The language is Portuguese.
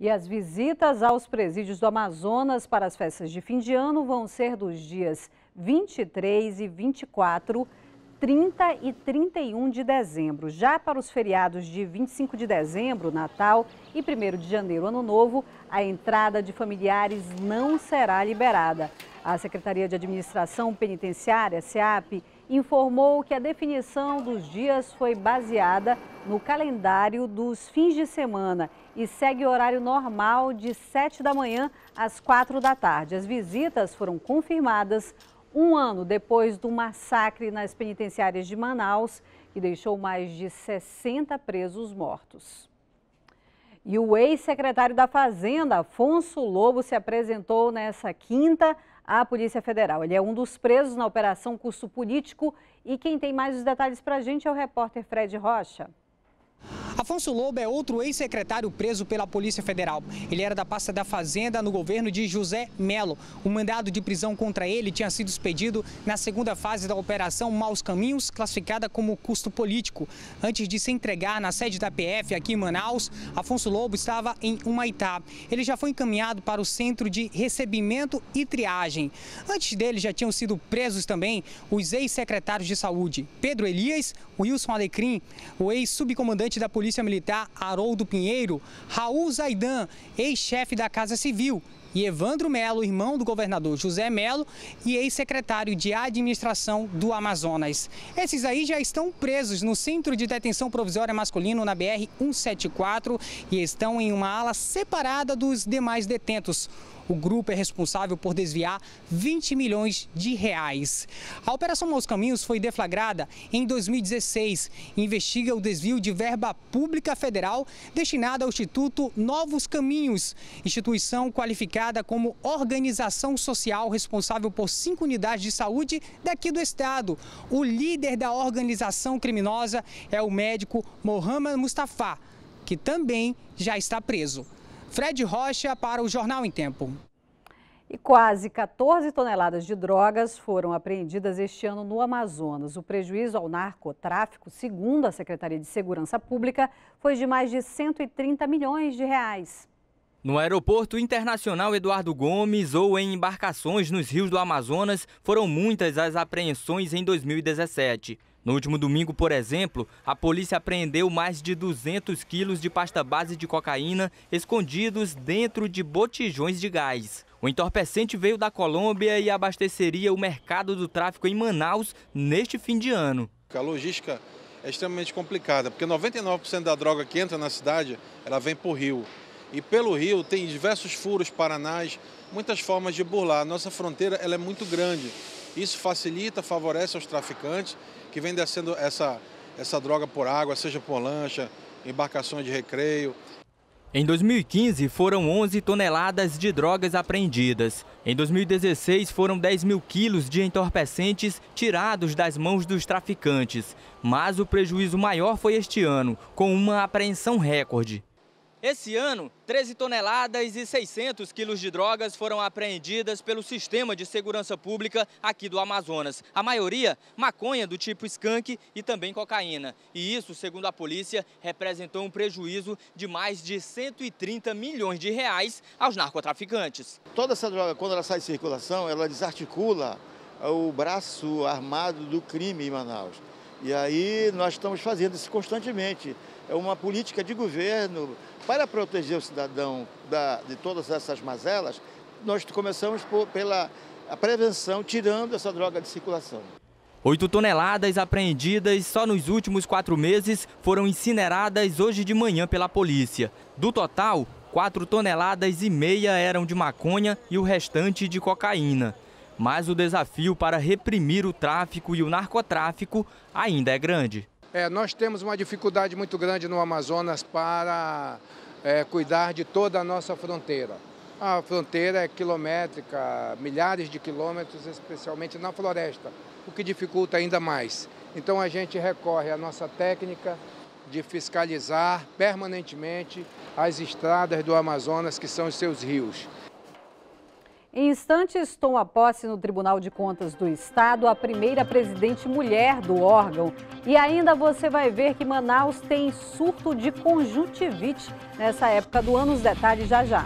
E as visitas aos presídios do Amazonas para as festas de fim de ano vão ser dos dias 23 e 24, 30 e 31 de dezembro. Já para os feriados de 25 de dezembro, Natal, e 1 de janeiro, Ano Novo, a entrada de familiares não será liberada. A Secretaria de Administração Penitenciária, SEAP, informou que a definição dos dias foi baseada no calendário dos fins de semana e segue o horário normal de 7 da manhã às 4 da tarde. As visitas foram confirmadas um ano depois do massacre nas penitenciárias de Manaus, que deixou mais de 60 presos mortos. E o ex-secretário da Fazenda, Afonso Lobo, se apresentou nessa quinta à Polícia Federal. Ele é um dos presos na Operação Curso Político e quem tem mais os detalhes para a gente é o repórter Fred Rocha. Afonso Lobo é outro ex-secretário preso pela Polícia Federal. Ele era da pasta da Fazenda no governo de José Melo. O mandado de prisão contra ele tinha sido expedido na segunda fase da Operação Maus Caminhos, classificada como custo político. Antes de se entregar na sede da PF aqui em Manaus, Afonso Lobo estava em Humaitá. Ele já foi encaminhado para o Centro de Recebimento e Triagem. Antes dele já tinham sido presos também os ex-secretários de Saúde, Pedro Elias, Wilson Alecrim, o ex-subcomandante da Polícia Polícia Militar Haroldo Pinheiro, Raul Zaidan, ex-chefe da Casa Civil, e Evandro Melo, irmão do governador José Melo e ex-secretário de administração do Amazonas. Esses aí já estão presos no Centro de Detenção Provisória Masculino na BR 174 e estão em uma ala separada dos demais detentos. O grupo é responsável por desviar 20 milhões de reais. A Operação Maus Caminhos foi deflagrada em 2016 investiga o desvio de verba pública federal destinada ao Instituto Novos Caminhos, instituição qualificada como organização social responsável por cinco unidades de saúde daqui do estado. O líder da organização criminosa é o médico Mohamed Mustafa, que também já está preso. Fred Rocha para o Jornal em Tempo. E quase 14 toneladas de drogas foram apreendidas este ano no Amazonas. O prejuízo ao narcotráfico, segundo a Secretaria de Segurança Pública, foi de mais de 130 milhões de reais. No aeroporto internacional Eduardo Gomes ou em embarcações nos rios do Amazonas, foram muitas as apreensões em 2017. No último domingo, por exemplo, a polícia apreendeu mais de 200 quilos de pasta base de cocaína escondidos dentro de botijões de gás. O entorpecente veio da Colômbia e abasteceria o mercado do tráfico em Manaus neste fim de ano. A logística é extremamente complicada, porque 99% da droga que entra na cidade, ela vem por rio. E pelo rio tem diversos furos paranás, muitas formas de burlar. Nossa fronteira ela é muito grande. Isso facilita, favorece aos traficantes que vêm descendo essa, essa droga por água, seja por lancha, embarcações de recreio. Em 2015, foram 11 toneladas de drogas apreendidas. Em 2016, foram 10 mil quilos de entorpecentes tirados das mãos dos traficantes. Mas o prejuízo maior foi este ano, com uma apreensão recorde. Esse ano, 13 toneladas e 600 quilos de drogas foram apreendidas pelo Sistema de Segurança Pública aqui do Amazonas. A maioria, maconha do tipo skunk e também cocaína. E isso, segundo a polícia, representou um prejuízo de mais de 130 milhões de reais aos narcotraficantes. Toda essa droga, quando ela sai de circulação, ela desarticula o braço armado do crime em Manaus. E aí nós estamos fazendo isso constantemente. É uma política de governo para proteger o cidadão da, de todas essas mazelas. Nós começamos por, pela prevenção, tirando essa droga de circulação. Oito toneladas apreendidas só nos últimos quatro meses foram incineradas hoje de manhã pela polícia. Do total, quatro toneladas e meia eram de maconha e o restante de cocaína. Mas o desafio para reprimir o tráfico e o narcotráfico ainda é grande. É, nós temos uma dificuldade muito grande no Amazonas para é, cuidar de toda a nossa fronteira. A fronteira é quilométrica, milhares de quilômetros, especialmente na floresta, o que dificulta ainda mais. Então a gente recorre à nossa técnica de fiscalizar permanentemente as estradas do Amazonas, que são os seus rios. Em instantes, toma posse no Tribunal de Contas do Estado a primeira presidente mulher do órgão. E ainda você vai ver que Manaus tem surto de conjuntivite nessa época do ano. Os detalhes já já.